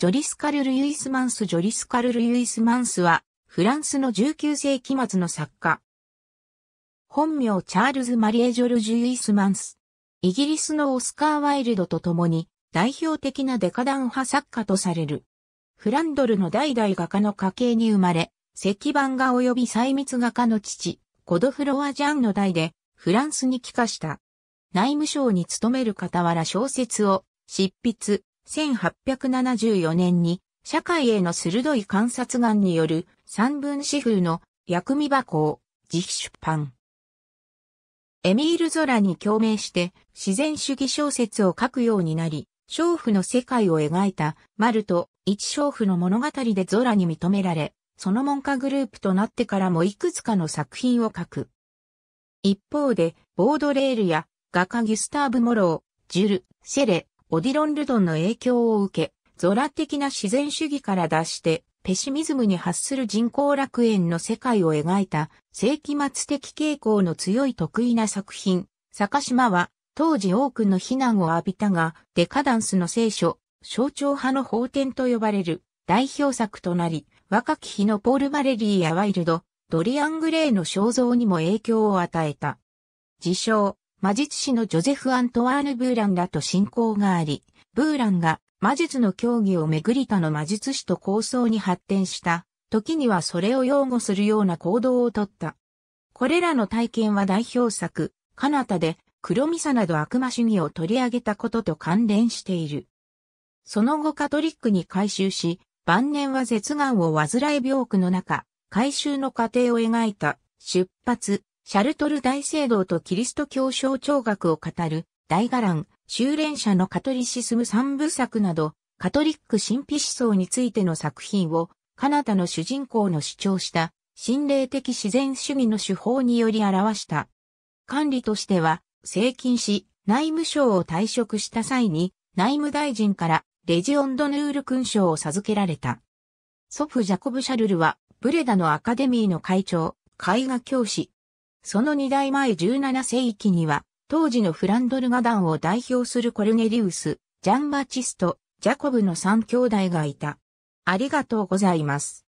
ジョリス・カルル・ユイスマンス・ジョリス・カルル・ユイスマンスは、フランスの19世紀末の作家。本名チャールズ・マリエ・ジョルジュ・ユイスマンス。イギリスのオスカー・ワイルドと共に、代表的なデカダン派作家とされる。フランドルの代々画家の家系に生まれ、石版画及び細密画家の父、コドフロワ・ジャンの代で、フランスに帰化した。内務省に勤める傍ら小説を、執筆、1874年に社会への鋭い観察眼による三文詩風の薬味箱を自費出版。エミール・ゾラに共鳴して自然主義小説を書くようになり、娼婦の世界を描いたマルと一娼婦の物語でゾラに認められ、その文化グループとなってからもいくつかの作品を書く。一方で、ボードレールや画家ギュスターブ・モロー、ジュル、セレ、オディロン・ルドンの影響を受け、ゾラ的な自然主義から脱して、ペシミズムに発する人工楽園の世界を描いた世紀末的傾向の強い得意な作品。坂島は当時多くの非難を浴びたが、デカダンスの聖書、象徴派の法典と呼ばれる代表作となり、若き日のポール・マレリーやワイルド、ドリアン・グレイの肖像にも影響を与えた。自称、魔術師のジョゼフ・アントワーヌ・ブーランらと親交があり、ブーランが魔術の競技をめぐり他の魔術師と構想に発展した、時にはそれを擁護するような行動をとった。これらの体験は代表作、カナタで黒ミサなど悪魔主義を取り上げたことと関連している。その後カトリックに改修し、晩年は舌眼を患い病苦の中、改修の過程を描いた、出発、シャルトル大聖堂とキリスト教象徴学を語る、大伽藍、修練者のカトリシスム三部作など、カトリック神秘思想についての作品を、カナダの主人公の主張した、心霊的自然主義の手法により表した。管理としては、請禁し、内務省を退職した際に、内務大臣からレジオンドヌール勲章を授けられた。祖父ジャコブ・シャルルは、ブレダのアカデミーの会長、絵画教師、その二代前17世紀には、当時のフランドルガ団を代表するコルネリウス、ジャンバチスト、ジャコブの三兄弟がいた。ありがとうございます。